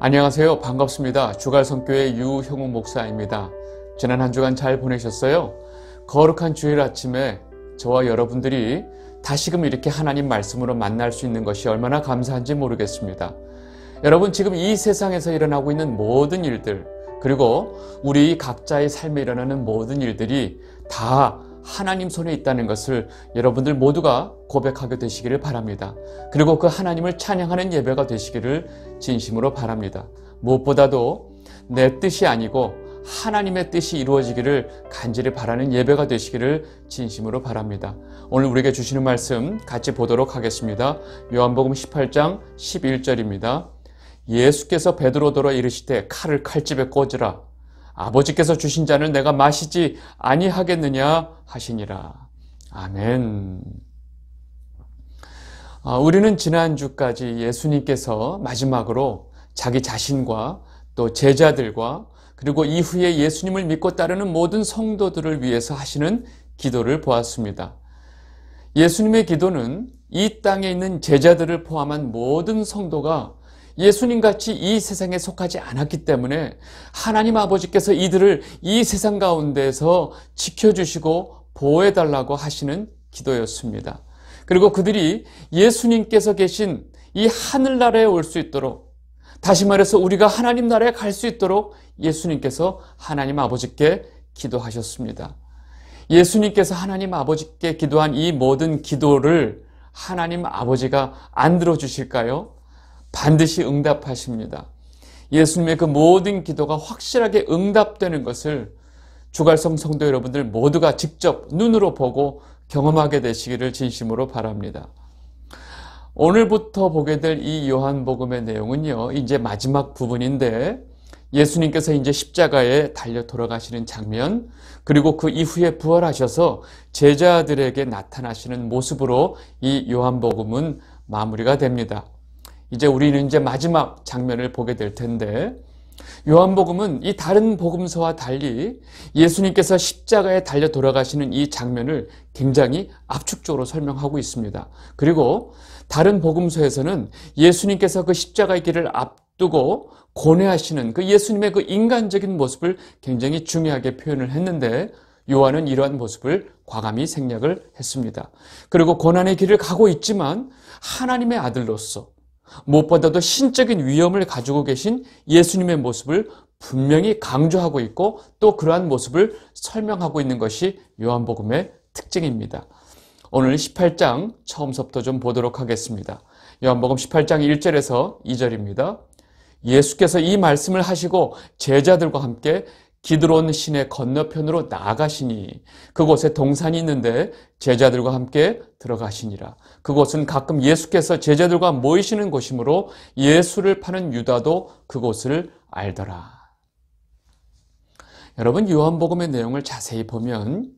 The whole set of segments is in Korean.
안녕하세요. 반갑습니다. 주갈성교회 유형욱 목사입니다. 지난 한 주간 잘 보내셨어요? 거룩한 주일 아침에 저와 여러분들이 다시금 이렇게 하나님 말씀으로 만날 수 있는 것이 얼마나 감사한지 모르겠습니다. 여러분 지금 이 세상에서 일어나고 있는 모든 일들 그리고 우리 각자의 삶에 일어나는 모든 일들이 다 하나님 손에 있다는 것을 여러분들 모두가 고백하게 되시기를 바랍니다. 그리고 그 하나님을 찬양하는 예배가 되시기를 진심으로 바랍니다. 무엇보다도 내 뜻이 아니고 하나님의 뜻이 이루어지기를 간절히 바라는 예배가 되시기를 진심으로 바랍니다. 오늘 우리에게 주시는 말씀 같이 보도록 하겠습니다. 요한복음 18장 11절입니다. 예수께서 베드로더러 이르시되 칼을 칼집에 꽂으라 아버지께서 주신 자는 내가 마시지 아니하겠느냐 하시니라. 아멘. 아, 우리는 지난주까지 예수님께서 마지막으로 자기 자신과 또 제자들과 그리고 이후에 예수님을 믿고 따르는 모든 성도들을 위해서 하시는 기도를 보았습니다. 예수님의 기도는 이 땅에 있는 제자들을 포함한 모든 성도가 예수님같이 이 세상에 속하지 않았기 때문에 하나님 아버지께서 이들을 이 세상 가운데서 지켜주시고 보호해달라고 하시는 기도였습니다. 그리고 그들이 예수님께서 계신 이 하늘나라에 올 수 있도록 다시 말해서 우리가 하나님 나라에 갈 수 있도록 예수님께서 하나님 아버지께 기도하셨습니다. 예수님께서 하나님 아버지께 기도한 이 모든 기도를 하나님 아버지가 안 들어주실까요? 반드시 응답하십니다. 예수님의 그 모든 기도가 확실하게 응답되는 것을 주갈성 성도 여러분들 모두가 직접 눈으로 보고 경험하게 되시기를 진심으로 바랍니다. 오늘부터 보게 될 이 요한복음의 내용은요, 이제 마지막 부분인데, 예수님께서 이제 십자가에 달려 돌아가시는 장면, 그리고 그 이후에 부활하셔서 제자들에게 나타나시는 모습으로 이 요한복음은 마무리가 됩니다. 이제 우리는 이제 마지막 장면을 보게 될 텐데 요한복음은 이 다른 복음서와 달리 예수님께서 십자가에 달려 돌아가시는 이 장면을 굉장히 압축적으로 설명하고 있습니다. 그리고 다른 복음서에서는 예수님께서 그 십자가의 길을 앞두고 고뇌하시는 그 예수님의 그 인간적인 모습을 굉장히 중요하게 표현을 했는데 요한은 이러한 모습을 과감히 생략을 했습니다. 그리고 고난의 길을 가고 있지만 하나님의 아들로서 무엇보다도 신적인 위험을 가지고 계신 예수님의 모습을 분명히 강조하고 있고 또 그러한 모습을 설명하고 있는 것이 요한복음의 특징입니다. 오늘 18장 처음부터좀 보도록 하겠습니다. 요한복음 18장 1절에서 2절입니다. 예수께서 이 말씀을 하시고 제자들과 함께 기드론 신의 건너편으로 나아가시니 그곳에 동산이 있는데 제자들과 함께 들어가시니라. 그곳은 가끔 예수께서 제자들과 모이시는 곳이므로 예수를 파는 유다도 그곳을 알더라. 여러분 요한복음의 내용을 자세히 보면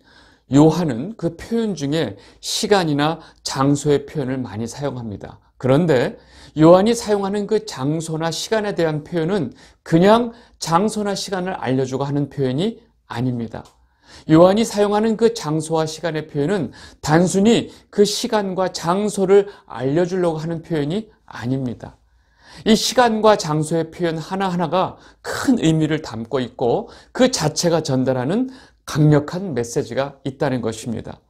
요한은 그 표현 중에 시간이나 장소의 표현을 많이 사용합니다. 그런데 요한이 사용하는 그 장소나 시간에 대한 표현은 그냥 장소나 시간을 알려주고 하는 표현이 아닙니다. 요한이 사용하는 그 장소와 시간의 표현은 단순히 그 시간과 장소를 알려주려고 하는 표현이 아닙니다. 이 시간과 장소의 표현 하나하나가 큰 의미를 담고 있고 그 자체가 전달하는 강력한 메시지가 있다는 것입니다.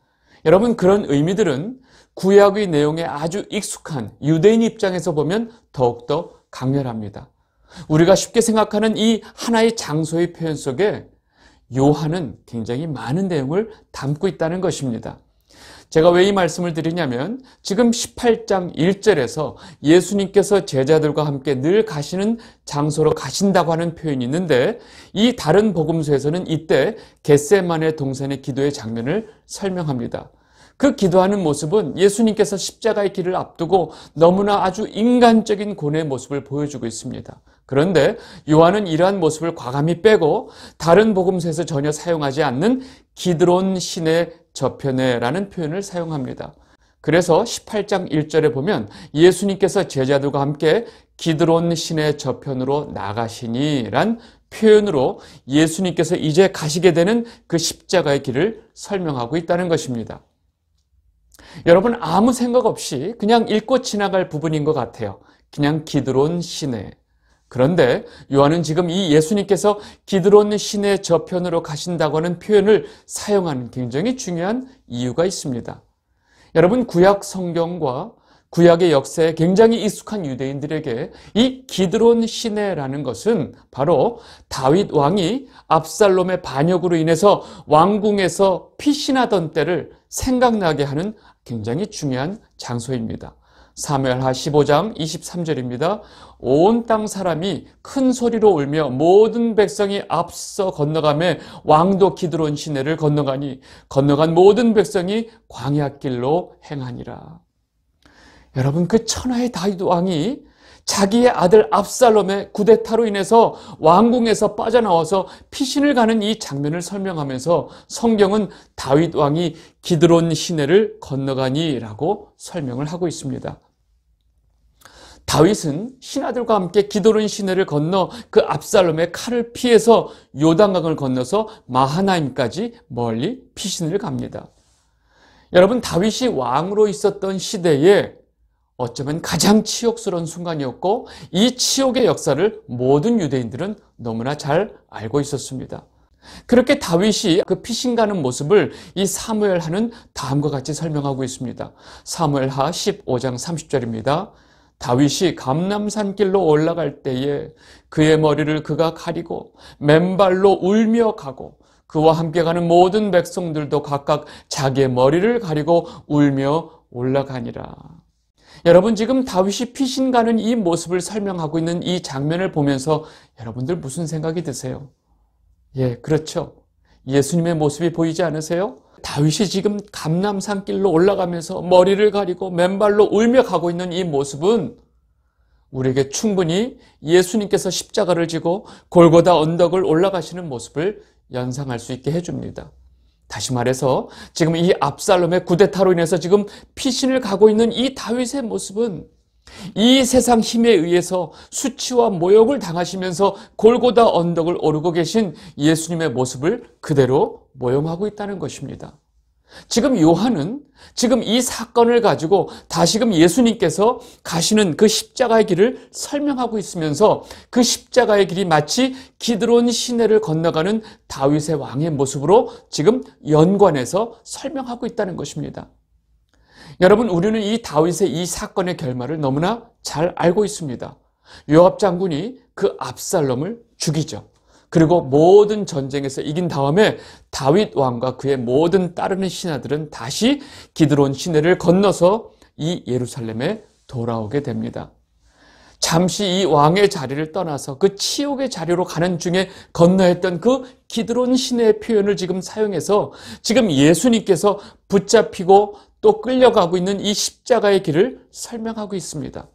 여러분 그런 의미들은 구약의 내용에 아주 익숙한 유대인 입장에서 보면 더욱더 강렬합니다. 우리가 쉽게 생각하는 이 하나의 장소의 표현 속에 요한은 굉장히 많은 내용을 담고 있다는 것입니다. 제가 왜 이 말씀을 드리냐면 지금 18장 1절에서 예수님께서 제자들과 함께 늘 가시는 장소로 가신다고 하는 표현이 있는데 이 다른 복음서에서는 이때 겟세만의 동산의 기도의 장면을 설명합니다. 그 기도하는 모습은 예수님께서 십자가의 길을 앞두고 너무나 아주 인간적인 고뇌의 모습을 보여주고 있습니다. 그런데 요한은 이러한 모습을 과감히 빼고 다른 복음서에서 전혀 사용하지 않는 기드론 신의 저편에라는 표현을 사용합니다. 그래서 18장 1절에 보면 예수님께서 제자들과 함께 기드론 신의 저편으로 나가시니란 표현으로 예수님께서 이제 가시게 되는 그 십자가의 길을 설명하고 있다는 것입니다. 여러분 아무 생각 없이 그냥 읽고 지나갈 부분인 것 같아요. 그냥 기드론 시내. 그런데 요한은 지금 이 예수님께서 기드론 신의 저편으로 가신다고 하는 표현을 사용하는 굉장히 중요한 이유가 있습니다. 여러분 구약 성경과 구약의 역사에 굉장히 익숙한 유대인들에게 이 기드론 시내라는 것은 바로 다윗 왕이 압살롬의 반역으로 인해서 왕궁에서 피신하던 때를 생각나게 하는 굉장히 중요한 장소입니다. 사멸하 15장 23절입니다. 온 땅 사람이 큰 소리로 울며 모든 백성이 앞서 건너가며 왕도 기드론 시내를 건너가니 건너간 모든 백성이 광야길로 행하니라. 여러분 그 천하의 다윗 왕이 자기의 아들 압살롬의 구데타로 인해서 왕궁에서 빠져나와서 피신을 가는 이 장면을 설명하면서 성경은 다윗 왕이 기드론 시내를 건너가니라고 설명을 하고 있습니다. 다윗은 신하들과 함께 기도른 시내를 건너 그 압살롬의 칼을 피해서 요단강을 건너서 마하나임까지 멀리 피신을 갑니다. 여러분 다윗이 왕으로 있었던 시대에 어쩌면 가장 치욕스러운 순간이었고 이 치욕의 역사를 모든 유대인들은 너무나 잘 알고 있었습니다. 그렇게 다윗이 그 피신 가는 모습을 이 사무엘하는 다음과 같이 설명하고 있습니다. 사무엘하 15장 30절입니다. 다윗이 감남산길로 올라갈 때에 그의 머리를 그가 가리고 맨발로 울며 가고 그와 함께 가는 모든 백성들도 각각 자기의 머리를 가리고 울며 올라가니라. 여러분 지금 다윗이 피신 가는 이 모습을 설명하고 있는 이 장면을 보면서 여러분들 무슨 생각이 드세요? 예, 그렇죠. 예수님의 모습이 보이지 않으세요? 다윗이 지금 감남산길로 올라가면서 머리를 가리고 맨발로 울며 가고 있는 이 모습은 우리에게 충분히 예수님께서 십자가를 지고 골고다 언덕을 올라가시는 모습을 연상할 수 있게 해줍니다. 다시 말해서 지금 이 압살롬의 구데타로 인해서 지금 피신을 가고 있는 이 다윗의 모습은 이 세상 힘에 의해서 수치와 모욕을 당하시면서 골고다 언덕을 오르고 계신 예수님의 모습을 그대로 모형하고 있다는 것입니다. 지금 요한은 지금 이 사건을 가지고 다시금 예수님께서 가시는 그 십자가의 길을 설명하고 있으면서 그 십자가의 길이 마치 기드론 시내를 건너가는 다윗의 왕의 모습으로 지금 연관해서 설명하고 있다는 것입니다. 여러분 우리는 이 다윗의 이 사건의 결말을 너무나 잘 알고 있습니다. 요압 장군이 그 압살롬을 죽이죠. 그리고 모든 전쟁에서 이긴 다음에 다윗 왕과 그의 모든 따르는 신하들은 다시 기드론 시내를 건너서 이 예루살렘에 돌아오게 됩니다. 잠시 이 왕의 자리를 떠나서 그 치욕의 자리로 가는 중에 건너했던 그 기드론 시내의 표현을 지금 사용해서 지금 예수님께서 붙잡히고 또 끌려가고 있는 이 십자가의 길을 설명하고 있습니다.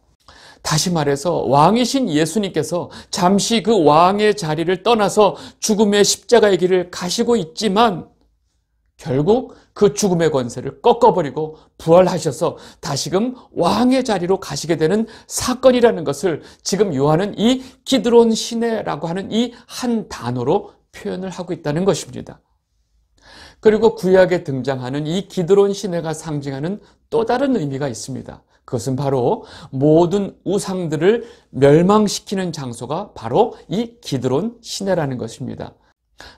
다시 말해서 왕이신 예수님께서 잠시 그 왕의 자리를 떠나서 죽음의 십자가의 길을 가시고 있지만 결국 그 죽음의 권세를 꺾어버리고 부활하셔서 다시금 왕의 자리로 가시게 되는 사건이라는 것을 지금 요한은 이 기드론 시내라고 하는 이 한 단어로 표현을 하고 있다는 것입니다. 그리고 구약에 등장하는 이 기드론 시내가 상징하는 또 다른 의미가 있습니다. 그것은 바로 모든 우상들을 멸망시키는 장소가 바로 이 기드론 시내라는 것입니다.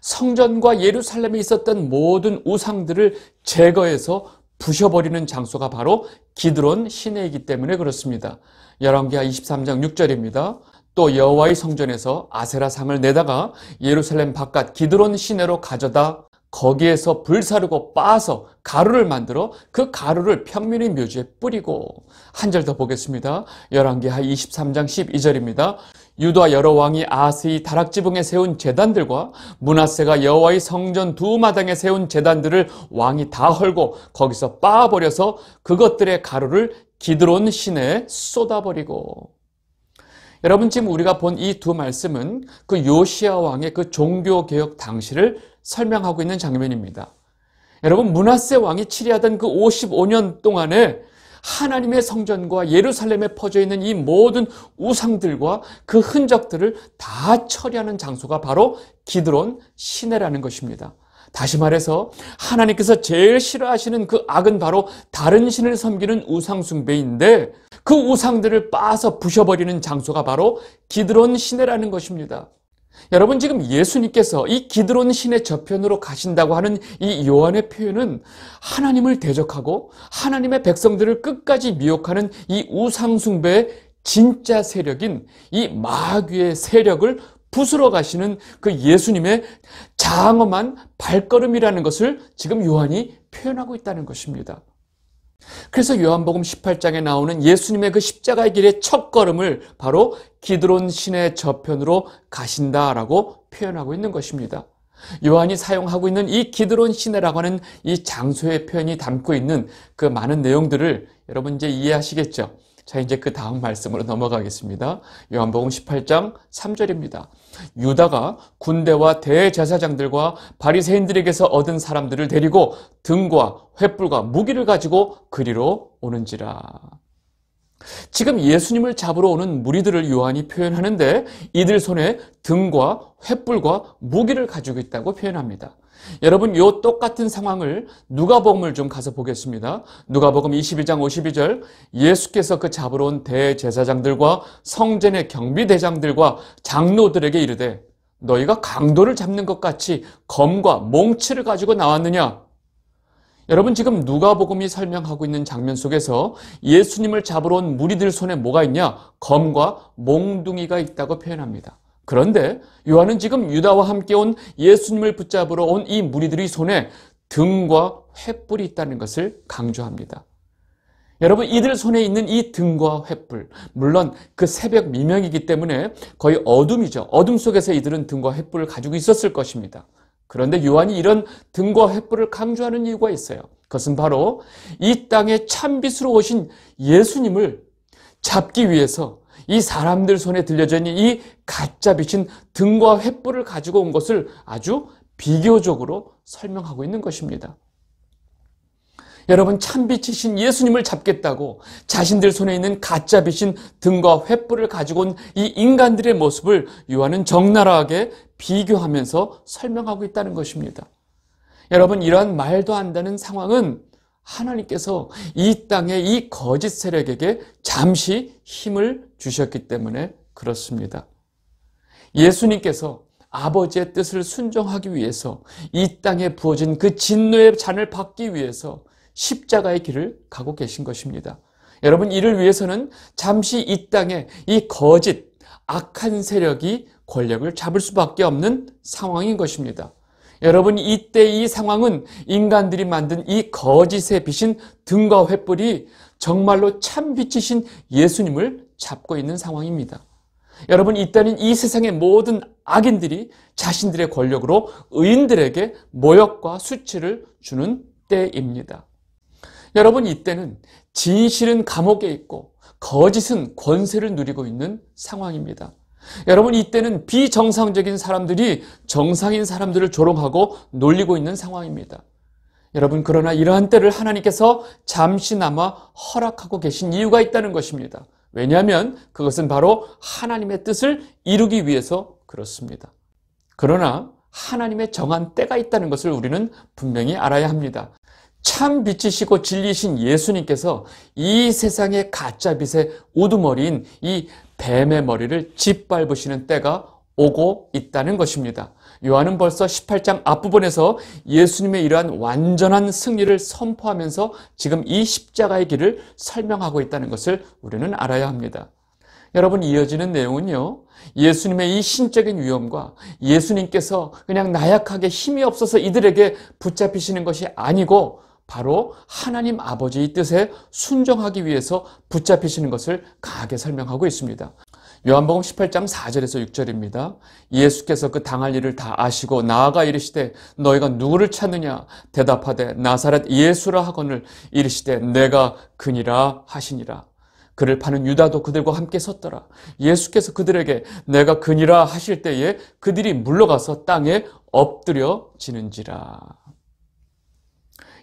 성전과 예루살렘에 있었던 모든 우상들을 제거해서 부셔버리는 장소가 바로 기드론 시내이기 때문에 그렇습니다. 열왕기하 23장 6절입니다. 또 여호와의 성전에서 아세라 상을 내다가 예루살렘 바깥 기드론 시내로 가져다 거기에서 불 사르고 빻아서 가루를 만들어 그 가루를 평민의 묘지에 뿌리고 한 절 더 보겠습니다. 1 1기하 23장 12절입니다. 유다 여러 왕이 아스의 다락지붕에 세운 재단들과 문하세가 여호와의 성전 두 마당에 세운 재단들을 왕이 다 헐고 거기서 빻아버려서 그것들의 가루를 기드론 시내에 쏟아버리고 여러분 지금 우리가 본 이 두 말씀은 그 요시아 왕의 그 종교개혁 당시를 설명하고 있는 장면입니다. 여러분 문하세 왕이 치리하던 그 55년 동안에 하나님의 성전과 예루살렘에 퍼져 있는 이 모든 우상들과 그 흔적들을 다 처리하는 장소가 바로 기드론 시내라는 것입니다. 다시 말해서 하나님께서 제일 싫어하시는 그 악은 바로 다른 신을 섬기는 우상숭배인데 그 우상들을 빠서 부셔버리는 장소가 바로 기드론 시내라는 것입니다. 여러분 지금 예수님께서 이 기드론 신의 저편으로 가신다고 하는 이 요한의 표현은 하나님을 대적하고 하나님의 백성들을 끝까지 미혹하는 이 우상숭배의 진짜 세력인 이 마귀의 세력을 부수러 가시는 그 예수님의 장엄한 발걸음이라는 것을 지금 요한이 표현하고 있다는 것입니다. 그래서 요한복음 18장에 나오는 예수님의 그 십자가의 길의 첫 걸음을 바로 기드론 신의 저편으로 가신다라고 표현하고 있는 것입니다. 요한이 사용하고 있는 이 기드론 시내라고 하는 이 장소의 표현이 담고 있는 그 많은 내용들을 여러분 이제 이해하시겠죠? 자, 이제 그 다음 말씀으로 넘어가겠습니다. 요한복음 18장 3절입니다. 유다가 군대와 대제사장들과 바리새인들에게서 얻은 사람들을 데리고 등과 횃불과 무기를 가지고 그리로 오는지라. 지금 예수님을 잡으러 오는 무리들을 요한이 표현하는데 이들 손에 등과 횃불과 무기를 가지고 있다고 표현합니다. 여러분 요 똑같은 상황을 누가복음을 좀 가서 보겠습니다. 누가복음 21장 52절 예수께서 그 잡으러 온 대제사장들과 성전의 경비대장들과 장로들에게 이르되 너희가 강도를 잡는 것 같이 검과 몽치를 가지고 나왔느냐? 여러분 지금 누가복음이 설명하고 있는 장면 속에서 예수님을 잡으러 온 무리들 손에 뭐가 있냐? 검과 몽둥이가 있다고 표현합니다. 그런데 요한은 지금 유다와 함께 온 예수님을 붙잡으러 온 이무리들이 손에 등과 횃불이 있다는 것을 강조합니다. 여러분 이들 손에 있는 이 등과 횃불 물론 그 새벽 미명이기 때문에 거의 어둠이죠. 어둠 속에서 이들은 등과 횃불을 가지고 있었을 것입니다. 그런데 요한이 이런 등과 횃불을 강조하는 이유가 있어요. 그것은 바로 이 땅에 참빛으로 오신 예수님을 잡기 위해서 이 사람들 손에 들려져 있는 이 가짜 빛인 등과 횃불을 가지고 온 것을 아주 비교적으로 설명하고 있는 것입니다. 여러분 참빛이신 예수님을 잡겠다고 자신들 손에 있는 가짜 빛인 등과 횃불을 가지고 온 이 인간들의 모습을 요한은 적나라하게 비교하면서 설명하고 있다는 것입니다. 여러분 이러한 말도 안 되는 상황은 하나님께서 이 땅에 이 거짓 세력에게 잠시 힘을 주셨기 때문에 그렇습니다. 예수님께서 아버지의 뜻을 순종하기 위해서 이 땅에 부어진 그 진노의 잔을 받기 위해서 십자가의 길을 가고 계신 것입니다. 여러분 이를 위해서는 잠시 이 땅에 이 거짓 악한 세력이 권력을 잡을 수밖에 없는 상황인 것입니다. 여러분 이때 이 상황은 인간들이 만든 이 거짓의 빛인 등과 횃불이 정말로 참 빛이신 예수님을 잡고 있는 상황입니다. 여러분 이때는 이 세상의 모든 악인들이 자신들의 권력으로 의인들에게 모욕과 수치를 주는 때입니다. 여러분 이때는 진실은 감옥에 있고 거짓은 권세를 누리고 있는 상황입니다. 여러분 이때는 비정상적인 사람들이 정상인 사람들을 조롱하고 놀리고 있는 상황입니다. 여러분 그러나 이러한 때를 하나님께서 잠시나마 허락하고 계신 이유가 있다는 것입니다. 왜냐하면 그것은 바로 하나님의 뜻을 이루기 위해서 그렇습니다. 그러나 하나님의 정한 때가 있다는 것을 우리는 분명히 알아야 합니다. 참 빛이시고 진리신 예수님께서 이 세상의 가짜 빛의 우두머리인 이 뱀의 머리를 짓밟으시는 때가 오고 있다는 것입니다. 요한은 벌써 18장 앞부분에서 예수님의 이러한 완전한 승리를 선포하면서 지금 이 십자가의 길을 설명하고 있다는 것을 우리는 알아야 합니다. 여러분 이어지는 내용은요. 예수님의 이 신적인 위험과 예수님께서 그냥 나약하게 힘이 없어서 이들에게 붙잡히시는 것이 아니고 바로 하나님 아버지의 뜻에 순종하기 위해서 붙잡히시는 것을 강하게 설명하고 있습니다. 요한복음 18장 4절에서 6절입니다. 예수께서 그 당할 일을 다 아시고 나아가 이르시되 너희가 누구를 찾느냐 대답하되 나사렛 예수라 하거늘 이르시되 내가 그니라 하시니라. 그를 파는 유다도 그들과 함께 섰더라. 예수께서 그들에게 내가 그니라 하실 때에 그들이 물러가서 땅에 엎드려 지는지라.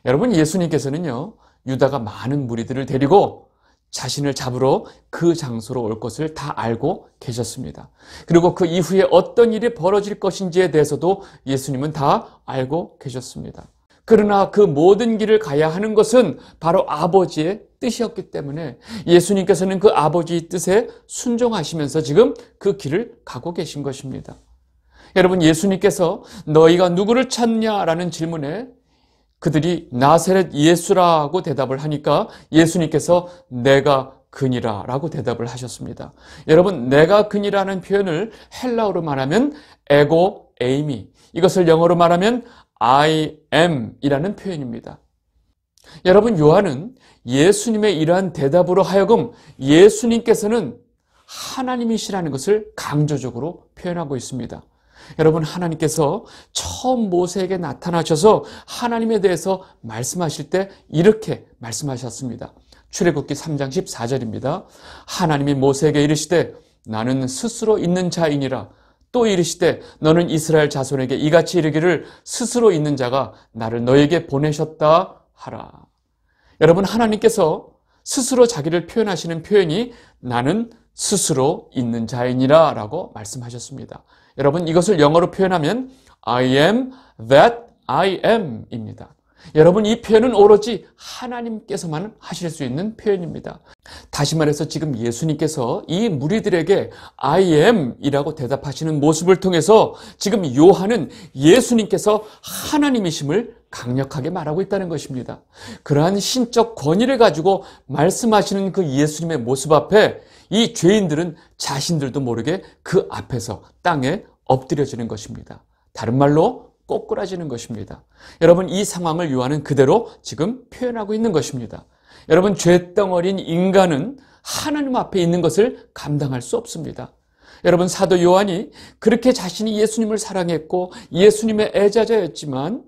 여러분 예수님께서는요 유다가 많은 무리들을 데리고 자신을 잡으러 그 장소로 올 것을 다 알고 계셨습니다. 그리고 그 이후에 어떤 일이 벌어질 것인지에 대해서도 예수님은 다 알고 계셨습니다. 그러나 그 모든 길을 가야 하는 것은 바로 아버지의 뜻이었기 때문에 예수님께서는 그 아버지의 뜻에 순종하시면서 지금 그 길을 가고 계신 것입니다. 여러분 예수님께서 너희가 누구를 찾냐라는 질문에 그들이 나세렛 예수라고 대답을 하니까 예수님께서 내가 그니라 라고 대답을 하셨습니다. 여러분, 내가 그니라는 표현을 헬라어로 말하면 에고 에이미, 이것을 영어로 말하면 I am 이라는 표현입니다. 여러분, 요한은 예수님의 이러한 대답으로 하여금 예수님께서는 하나님이시라는 것을 강조적으로 표현하고 있습니다. 여러분 하나님께서 처음 모세에게 나타나셔서 하나님에 대해서 말씀하실 때 이렇게 말씀하셨습니다. 출애굽기 3장 14절입니다. 하나님이 모세에게 이르시되 나는 스스로 있는 자이니라 또 이르시되 너는 이스라엘 자손에게 이같이 이르기를 스스로 있는 자가 나를 너에게 보내셨다 하라. 여러분 하나님께서 스스로 자기를 표현하시는 표현이 나는 스스로 있는 자이니라 라고 말씀하셨습니다. 여러분 이것을 영어로 표현하면 I am that I am입니다. 여러분 이 표현은 오로지 하나님께서만 하실 수 있는 표현입니다. 다시 말해서 지금 예수님께서 이 무리들에게 I am이라고 대답하시는 모습을 통해서 지금 요한은 예수님께서 하나님이심을 강력하게 말하고 있다는 것입니다. 그러한 신적 권위를 가지고 말씀하시는 그 예수님의 모습 앞에 이 죄인들은 자신들도 모르게 그 앞에서 땅에 엎드려지는 것입니다. 다른 말로 꼬꾸라지는 것입니다. 여러분 이 상황을 요한은 그대로 지금 표현하고 있는 것입니다. 여러분 죄덩어린 인간은 하나님 앞에 있는 것을 감당할 수 없습니다. 여러분 사도 요한이 그렇게 자신이 예수님을 사랑했고 예수님의 애자자였지만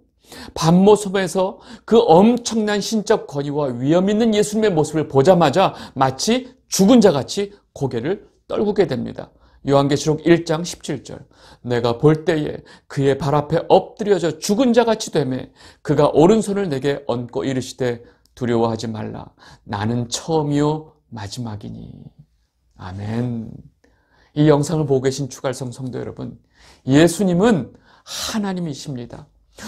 반모섬에서 그 엄청난 신적 권위와 위험 있는 예수님의 모습을 보자마자 마치 죽은 자같이 고개를 떨구게 됩니다. 요한계시록 1장 17절 내가 볼 때에 그의 발 앞에 엎드려져 죽은 자같이 되매 그가 오른손을 내게 얹고 이르시되 두려워하지 말라 나는 처음이요 마지막이니 아멘 이 영상을 보고 계신 주갈성 성도 여러분 예수님은 하나님이십니다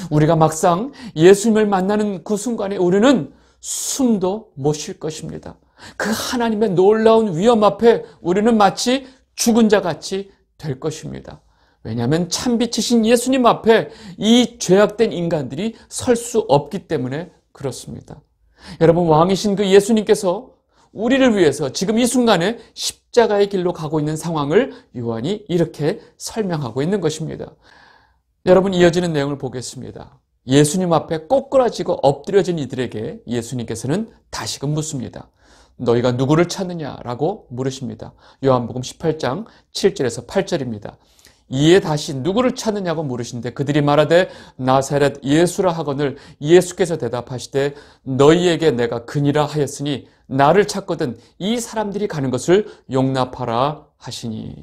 우리가 막상 예수님을 만나는 그 순간에 우리는 숨도 못 쉴 것입니다 그 하나님의 놀라운 위험 앞에 우리는 마치 죽은 자 같이 될 것입니다. 왜냐하면 참빛이신 예수님 앞에 이 죄악된 인간들이 설 수 없기 때문에 그렇습니다. 여러분 왕이신 그 예수님께서 우리를 위해서 지금 이 순간에 십자가의 길로 가고 있는 상황을 요한이 이렇게 설명하고 있는 것입니다. 여러분 이어지는 내용을 보겠습니다. 예수님 앞에 꼬꾸라지고 엎드려진 이들에게 예수님께서는 다시금 묻습니다. 너희가 누구를 찾느냐라고 물으십니다. 요한복음 18장 7절에서 8절입니다. 이에 다시 누구를 찾느냐고 물으신데 그들이 말하되 나사렛 예수라 하거늘 예수께서 대답하시되 너희에게 내가 그니라 하였으니 나를 찾거든 이 사람들이 가는 것을 용납하라 하시니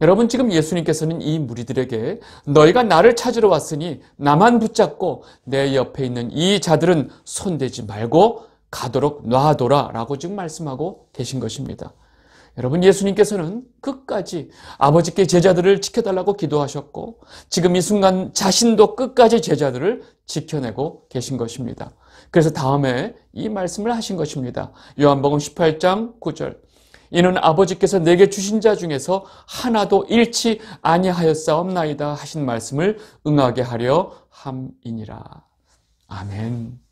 여러분 지금 예수님께서는 이 무리들에게 너희가 나를 찾으러 왔으니 나만 붙잡고 내 옆에 있는 이 자들은 손대지 말고 가도록 놔둬라 라고 지금 말씀하고 계신 것입니다. 여러분 예수님께서는 끝까지 아버지께 제자들을 지켜달라고 기도하셨고 지금 이 순간 자신도 끝까지 제자들을 지켜내고 계신 것입니다. 그래서 다음에 이 말씀을 하신 것입니다. 요한복음 18장 9절 이는 아버지께서 내게 주신 자 중에서 하나도 잃지 아니하였사옵나이다 하신 말씀을 응하게 하려 함이니라. 아멘.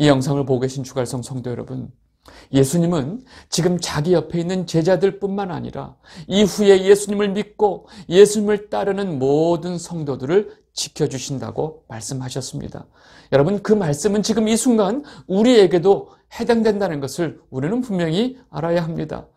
이 영상을 보고 계신 주갈성 성도 여러분, 예수님은 지금 자기 옆에 있는 제자들 뿐만 아니라 이후에 예수님을 믿고 예수님을 따르는 모든 성도들을 지켜주신다고 말씀하셨습니다. 여러분, 그 말씀은 지금 이 순간 우리에게도 해당된다는 것을 우리는 분명히 알아야 합니다.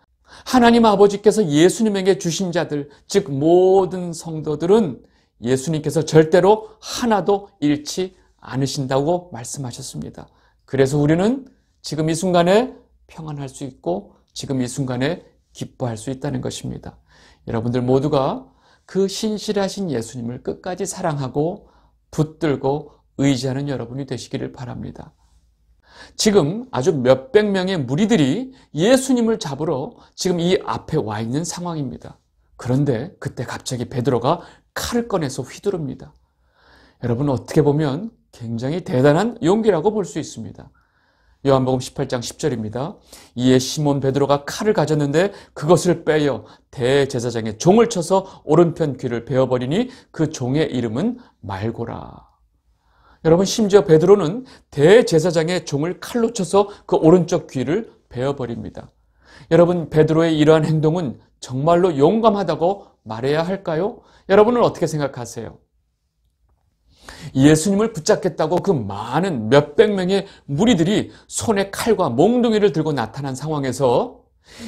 하나님 아버지께서 예수님에게 주신 자들, 즉 모든 성도들은 예수님께서 절대로 하나도 잃지 않으신다고 말씀하셨습니다. 그래서 우리는 지금 이 순간에 평안할 수 있고 지금 이 순간에 기뻐할 수 있다는 것입니다. 여러분들 모두가 그 신실하신 예수님을 끝까지 사랑하고 붙들고 의지하는 여러분이 되시기를 바랍니다. 지금 아주 몇백 명의 무리들이 예수님을 잡으러 지금 이 앞에 와 있는 상황입니다. 그런데 그때 갑자기 베드로가 칼을 꺼내서 휘두릅니다. 여러분 어떻게 보면 굉장히 대단한 용기라고 볼 수 있습니다. 요한복음 18장 10절입니다. 이에 시몬 베드로가 칼을 가졌는데 그것을 빼어 대제사장의 종을 쳐서 오른편 귀를 베어버리니 그 종의 이름은 말고라. 여러분 심지어 베드로는 대제사장의 종을 칼로 쳐서 그 오른쪽 귀를 베어버립니다. 여러분 베드로의 이러한 행동은 정말로 용감하다고 말해야 할까요? 여러분은 어떻게 생각하세요? 예수님을 붙잡겠다고 그 많은 몇백 명의 무리들이 손에 칼과 몽둥이를 들고 나타난 상황에서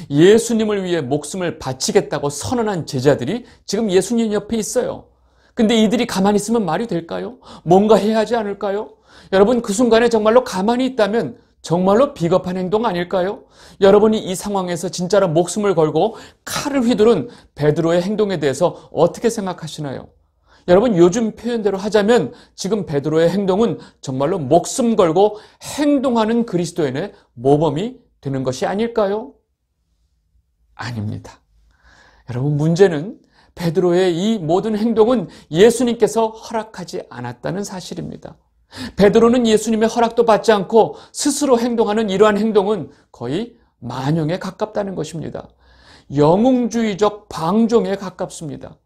예수님을 위해 목숨을 바치겠다고 선언한 제자들이 지금 예수님 옆에 있어요. 근데 이들이 가만히 있으면 말이 될까요? 뭔가 해야 하지 않을까요? 여러분 그 순간에 정말로 가만히 있다면 정말로 비겁한 행동 아닐까요? 여러분이 이 상황에서 진짜로 목숨을 걸고 칼을 휘두른 베드로의 행동에 대해서 어떻게 생각하시나요? 여러분 요즘 표현대로 하자면 지금 베드로의 행동은 정말로 목숨 걸고 행동하는 그리스도인의 모범이 되는 것이 아닐까요? 아닙니다. 여러분 문제는 베드로의 이 모든 행동은 예수님께서 허락하지 않았다는 사실입니다. 베드로는 예수님의 허락도 받지 않고 스스로 행동하는 이러한 행동은 거의 만용에 가깝다는 것입니다. 영웅주의적 방종에 가깝습니다.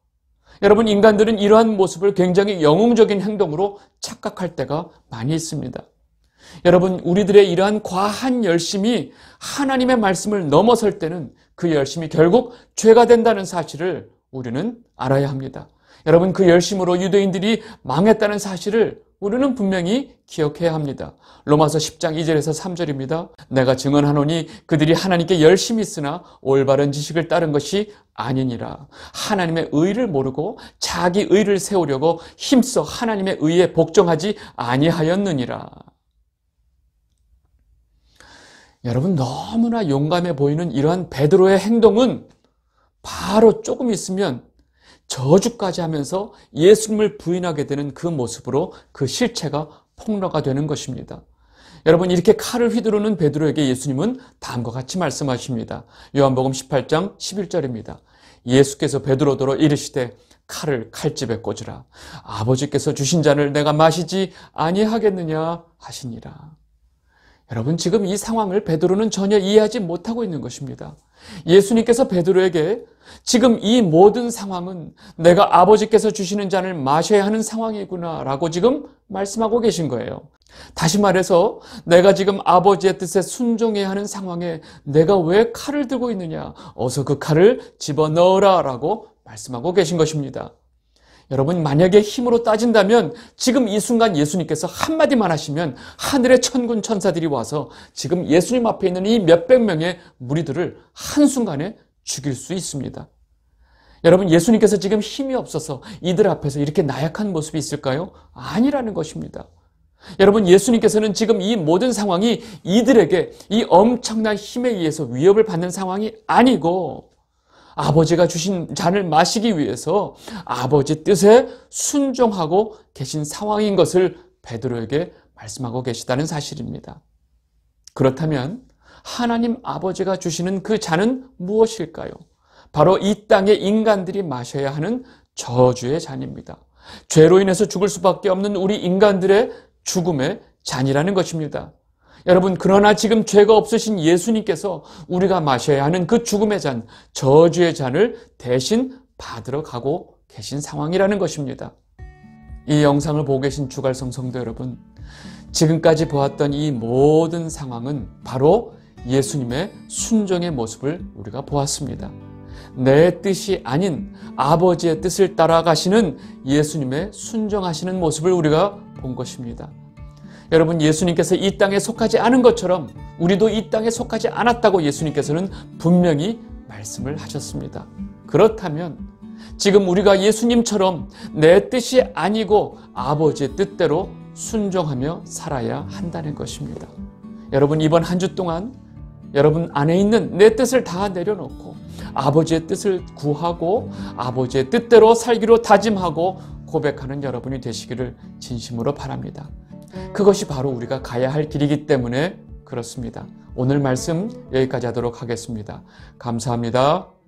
여러분 인간들은 이러한 모습을 굉장히 영웅적인 행동으로 착각할 때가 많이 있습니다. 여러분 우리들의 이러한 과한 열심이 하나님의 말씀을 넘어설 때는 그 열심이 결국 죄가 된다는 사실을 우리는 알아야 합니다. 여러분 그 열심으로 유대인들이 망했다는 사실을 우리는 분명히 기억해야 합니다. 로마서 10장 2절에서 3절입니다. 내가 증언하노니 그들이 하나님께 열심히 있으나 올바른 지식을 따른 것이 아니니라. 하나님의 의를 모르고 자기 의를 세우려고 힘써 하나님의 의에 복종하지 아니하였느니라. 여러분 너무나 용감해 보이는 이러한 베드로의 행동은 바로 조금 있으면 저주까지 하면서 예수님을 부인하게 되는 그 모습으로 그 실체가 폭로가 되는 것입니다. 여러분 이렇게 칼을 휘두르는 베드로에게 예수님은 다음과 같이 말씀하십니다. 요한복음 18장 11절입니다. 예수께서 베드로더러 이르시되 칼을 칼집에 꽂으라. 아버지께서 주신 잔을 내가 마시지 아니하겠느냐 하시니라. 여러분 지금 이 상황을 베드로는 전혀 이해하지 못하고 있는 것입니다. 예수님께서 베드로에게 지금 이 모든 상황은 내가 아버지께서 주시는 잔을 마셔야 하는 상황이구나 라고 지금 말씀하고 계신 거예요. 다시 말해서 내가 지금 아버지의 뜻에 순종해야 하는 상황에 내가 왜 칼을 들고 있느냐 어서 그 칼을 집어넣어라 라고 말씀하고 계신 것입니다. 여러분 만약에 힘으로 따진다면 지금 이 순간 예수님께서 한마디만 하시면 하늘의 천군 천사들이 와서 지금 예수님 앞에 있는 이 몇백 명의 무리들을 한순간에 죽일 수 있습니다. 여러분 예수님께서 지금 힘이 없어서 이들 앞에서 이렇게 나약한 모습이 있을까요? 아니라는 것입니다. 여러분 예수님께서는 지금 이 모든 상황이 이들에게 이 엄청난 힘에 의해서 위협을 받는 상황이 아니고 아버지가 주신 잔을 마시기 위해서 아버지 뜻에 순종하고 계신 상황인 것을 베드로에게 말씀하고 계시다는 사실입니다. 그렇다면 하나님 아버지가 주시는 그 잔은 무엇일까요? 바로 이 땅의 인간들이 마셔야 하는 저주의 잔입니다. 죄로 인해서 죽을 수밖에 없는 우리 인간들의 죽음의 잔이라는 것입니다. 여러분, 그러나 지금 죄가 없으신 예수님께서 우리가 마셔야 하는 그 죽음의 잔, 저주의 잔을 대신 받으러 가고 계신 상황이라는 것입니다. 이 영상을 보고 계신 주갈성 성도 여러분, 지금까지 보았던 이 모든 상황은 바로 예수님의 순종의 모습을 우리가 보았습니다. 내 뜻이 아닌 아버지의 뜻을 따라가시는 예수님의 순종하시는 모습을 우리가 본 것입니다. 여러분 예수님께서 이 땅에 속하지 않은 것처럼 우리도 이 땅에 속하지 않았다고 예수님께서는 분명히 말씀을 하셨습니다. 그렇다면 지금 우리가 예수님처럼 내 뜻이 아니고 아버지의 뜻대로 순종하며 살아야 한다는 것입니다. 여러분 이번 한 주 동안 여러분 안에 있는 내 뜻을 다 내려놓고 아버지의 뜻을 구하고 아버지의 뜻대로 살기로 다짐하고 고백하는 여러분이 되시기를 진심으로 바랍니다. 그것이 바로 우리가 가야 할 길이기 때문에 그렇습니다. 오늘 말씀 여기까지 하도록 하겠습니다. 감사합니다.